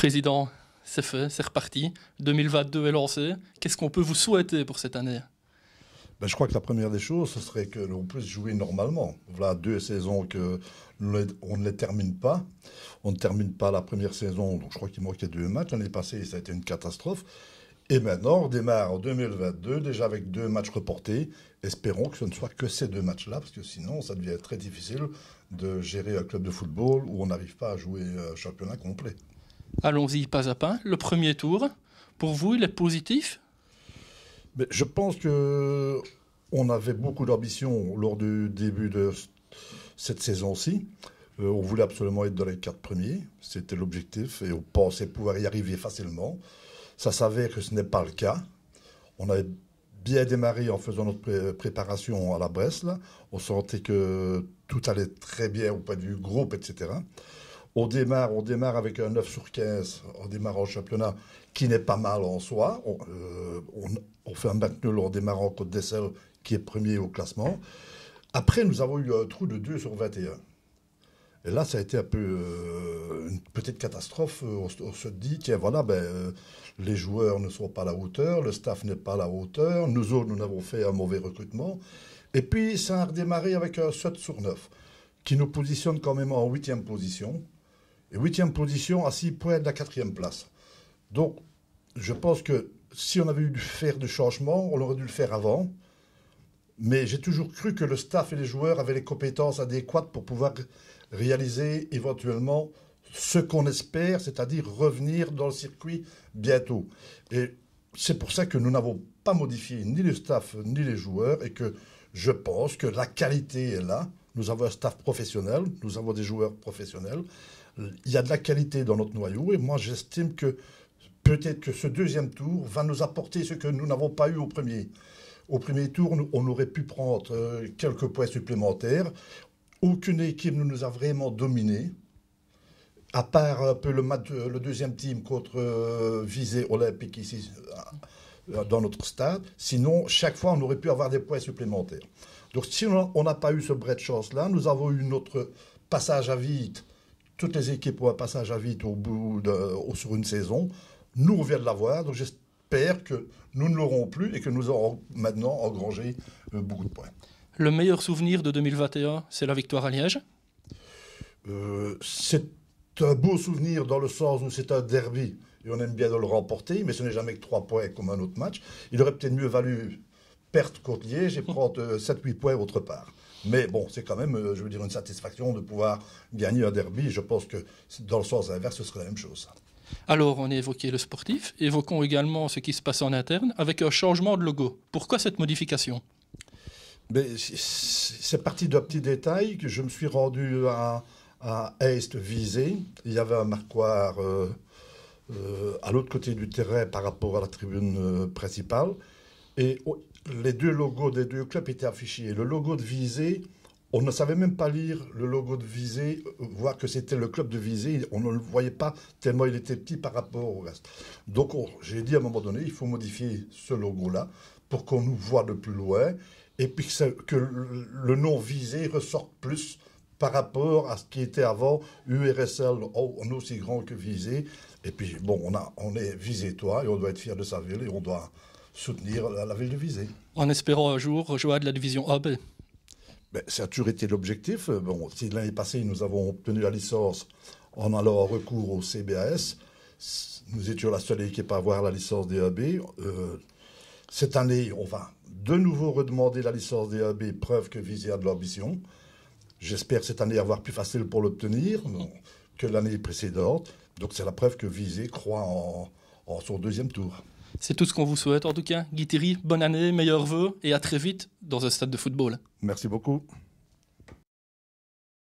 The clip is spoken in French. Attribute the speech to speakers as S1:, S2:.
S1: Président, c'est fait, c'est reparti. 2022 est lancé. Qu'est-ce qu'on peut vous souhaiter pour cette année
S2: ben, je crois que la première des choses, ce serait que l'on puisse jouer normalement. Voilà deux saisons que on ne les termine pas. On ne termine pas la première saison, donc je crois qu'il manquait deux matchs. L'année passée, ça a été une catastrophe. Et maintenant, on démarre en 2022, déjà avec deux matchs reportés. Espérons que ce ne soit que ces deux matchs-là, parce que sinon, ça devient très difficile de gérer un club de football où on n'arrive pas à jouer un championnat complet.
S1: Allons-y pas à pas. Le premier tour, pour vous, il est positif
S2: Je pense que on avait beaucoup d'ambition lors du début de cette saison-ci. Euh, on voulait absolument être dans les quatre premiers. C'était l'objectif et on pensait pouvoir y arriver facilement. Ça s'avère que ce n'est pas le cas. On avait bien démarré en faisant notre préparation à la Bresse. On sentait que tout allait très bien au point de groupe, etc. On démarre, on démarre avec un 9 sur 15 on démarre en championnat, qui n'est pas mal en soi. On, euh, fait un bac nul en démarrant Côte d'Essel, qui est premier au classement. Après, nous avons eu un trou de 2 sur 21. Et là, ça a été un peu euh, une petite catastrophe. On, se dit, tiens, voilà, ben, euh, les joueurs ne sont pas à la hauteur, le staff n'est pas à la hauteur, nous autres, nous avons fait un mauvais recrutement. Et puis, ça a redémarré avec un 7 sur 9, qui nous positionne quand même en huitième position. Et huitième position à 6 points de la quatrième place. Donc, je pense que si on avait eu dû faire du changement, on aurait dû le faire avant. Mais j'ai toujours cru que le staff et les joueurs avaient les compétences adéquates pour pouvoir réaliser éventuellement ce qu'on espère, c'est-à-dire revenir dans le circuit bientôt. Et c'est pour ça que nous n'avons pas modifié ni le staff ni les joueurs et que je pense que la qualité est là. Nous avons un staff professionnel, nous avons des joueurs professionnels. Il y a de la qualité dans notre noyau et moi j'estime que peut-être que ce deuxième tour va nous apporter ce que nous n'avons pas eu au premier. Au premier tour, on aurait pu prendre euh, quelques points supplémentaires. Aucune équipe ne nous a vraiment dominé. à part un peu le, euh, deuxième team contre euh, Olympique ici dans notre stade. Sinon, chaque fois, on aurait pu avoir des points supplémentaires. Donc si on n'a pas eu ce bret de chance-là, nous avons eu notre passage à vide. Toutes les équipes ont un passage à vide au bout sur une saison. Nous, on vient de l'avoir. Donc j'espère que nous ne l'aurons plus et que nous aurons maintenant engrangé euh, beaucoup de points.
S1: Le meilleur souvenir de 2021, c'est la victoire à Liège euh, C'est
S2: un beau souvenir dans le sens où c'est un derby et on aime bien de le remporter, mais ce n'est jamais que trois points comme un autre match. Il aurait peut-être mieux valu perte côtier, j'ai prendre 7-8 points autre part. Mais bon, c'est quand même, euh, je veux dire, une satisfaction de pouvoir gagner un derby. Je pense que dans le sens inverse, ce serait la même chose.
S1: Alors, on a évoqué le sportif. Évoquons également ce qui se passe en interne avec un changement de logo. Pourquoi cette modification
S2: C'est parti d'un petit détail que je me suis rendu à, Est Visé. Il y avait un marquoir euh, euh, à l'autre côté du terrain par rapport à la tribune principale. Et les deux logos des deux clubs étaient affichés. Le logo de Visé, on ne savait même pas lire le logo de Visé, euh, voir que c'était le club de Visé. On ne le voyait pas tellement il était petit par rapport au reste. Donc oh, j'ai dit à un moment donné, il faut modifier ce logo-là pour qu'on nous voit de plus loin et puis que, le, nom Visé ressorte plus par rapport à ce qui était avant URSL, oh, on est aussi grand que Visé. Et puis bon, on, a, on est Visé toi et on doit être fier de sa ville et on doit soutenir la, ville de Visé.
S1: En espérant un jour rejoindre la division AB ben, Ça a toujours été
S2: l'objectif. Bon, si l'année passée, nous avons obtenu la licence en allant en recours au CBAS, nous étions la seule équipe à avoir la licence DAB. Euh, cette année, on va de nouveau redemander la licence DAB, preuve que Visé a de l'ambition. J'espère cette année avoir plus facile pour l'obtenir que l'année précédente. Donc c'est la preuve que Visé croit en son deuxième tour.
S1: C'est tout ce qu'on vous souhaite en tout cas. Guy bonne année, meilleurs vœux et à très vite dans un stade de football. Merci beaucoup.